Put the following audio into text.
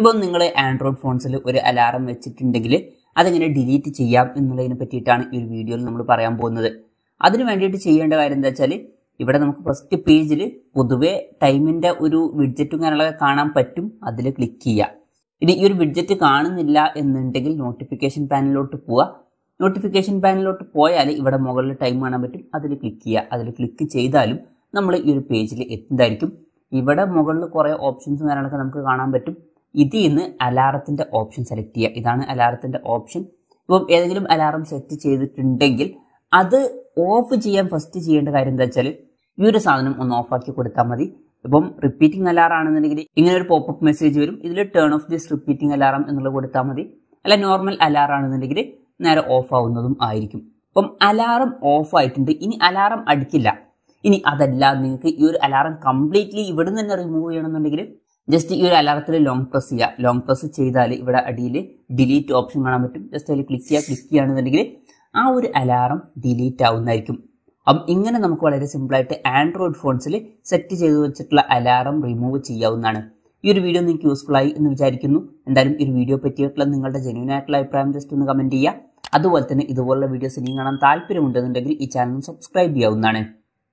ഇപ്പം നിങ്ങൾ ആൻഡ്രോയിഡ് ഫോൺസിൽ ഒരു അലാറം വെച്ചിട്ടുണ്ടെങ്കിൽ അതെങ്ങനെ ഡിലീറ്റ് ചെയ്യാം എന്നുള്ളതിനെ പറ്റിയിട്ടാണ് ഈ ഒരു വീഡിയോയിൽ നമ്മൾ പറയാൻ പോകുന്നത് അതിന് വേണ്ടിയിട്ട് ചെയ്യേണ്ട കാര്യം എന്താ വെച്ചാൽ ഇവിടെ നമുക്ക് ഫസ്റ്റ് പേജിൽ പൊതുവെ ടൈമിൻ്റെ ഒരു വിഡ്ജറ്റും കാര്യങ്ങളൊക്കെ കാണാൻ പറ്റും അതിൽ ക്ലിക്ക് ചെയ്യുക ഇനി ഈ ഒരു വിഡ്ജറ്റ് കാണുന്നില്ല എന്നുണ്ടെങ്കിൽ നോട്ടിഫിക്കേഷൻ പാനലിലോട്ട് പോവുക നോട്ടിഫിക്കേഷൻ പാനലിലോട്ട് പോയാൽ ഇവിടെ മുകളിൽ ടൈം കാണാൻ പറ്റും അതിൽ ക്ലിക്ക് ചെയ്യുക അതിൽ ക്ലിക്ക് ചെയ്താലും നമ്മൾ ഈ ഒരു പേജിൽ എത്തുന്നതായിരിക്കും ഇവിടെ മുകളിൽ കുറേ ഓപ്ഷൻസും കാര്യങ്ങളൊക്കെ നമുക്ക് കാണാൻ പറ്റും ഇതിൽ നിന്ന് അലാറത്തിൻ്റെ ഓപ്ഷൻ സെലക്ട് ചെയ്യുക ഇതാണ് അലാറത്തിൻ്റെ ഓപ്ഷൻ ഇപ്പം ഏതെങ്കിലും അലാറം സെറ്റ് ചെയ്തിട്ടുണ്ടെങ്കിൽ അത് ഓഫ് ചെയ്യാൻ ഫസ്റ്റ് ചെയ്യേണ്ട കാര്യം എന്താ വെച്ചാൽ ഈ ഒരു സാധനം ഒന്ന് ഓഫാക്കി കൊടുത്താൽ മതി ഇപ്പം റിപ്പീറ്റിംഗ് അലാറം ആണെന്നുണ്ടെങ്കിൽ ഇങ്ങനെ ഒരു പോപ്പ് മെസ്സേജ് വരും ഇതിൽ turn off this repeating alarm എന്നുള്ളത് കൊടുത്താൽ മതി അല്ല നോർമൽ അലാറം ആണെന്നുണ്ടെങ്കിൽ നേരെ ഓഫ് ആവുന്നതും ആയിരിക്കും അപ്പം അലാറം ഓഫ് ആയിട്ടുണ്ട് ഇനി അലാറം അടിക്കില്ല ഇനി അതല്ല നിങ്ങൾക്ക് ഈ ഒരു അലാറം കംപ്ലീറ്റ്ലി ഇവിടുന്ന് തന്നെ റിമൂവ് ചെയ്യണമെന്നുണ്ടെങ്കിൽ ജസ്റ്റ് ഈ ഒരു അലറത്തിൽ ലോങ് പ്രസ് ചെയ്യുക ലോങ് പ്രസ് ചെയ്താൽ ഇവിടെ അടിയിൽ ഡിലീറ്റ് ഓപ്ഷൻ കാണാൻ പറ്റും ജസ്റ്റ് അതിൽ ക്ലിക്ക് ചെയ്യുക ക്ലിക്ക് ചെയ്യുകയാണെന്നുണ്ടെങ്കിൽ ആ ഒരു അലാറം ഡിലീറ്റ് ആവുന്നതായിരിക്കും അപ്പം ഇങ്ങനെ നമുക്ക് വളരെ സിമ്പിളായിട്ട് ആൻഡ്രോയിഡ് ഫോൺസിൽ സെറ്റ് ചെയ്ത് വെച്ചിട്ടുള്ള അലാറം റിമൂവ് ചെയ്യാവുന്നതാണ് ഈ ഒരു വീഡിയോ നിങ്ങൾക്ക് യൂസ്ഫുൾ ആയി എന്ന് വിചാരിക്കുന്നു എന്തായാലും ഈ ഒരു വീഡിയോ പറ്റിയിട്ടുള്ള നിങ്ങളുടെ ജെന്യൂൻ ആയിട്ടുള്ള അഭിപ്രായം ജസ്റ്റ് ഒന്ന് കമൻറ്റ് ചെയ്യുക അതുപോലെ തന്നെ ഇതുപോലുള്ള വീഡിയോസ് ഇനിയും കാണാൻ താല്പര്യമുണ്ടെന്നുണ്ടെങ്കിൽ ഈ ചാനൽ സബ്സ്ക്രൈബ് ചെയ്യാവുന്നതാണ്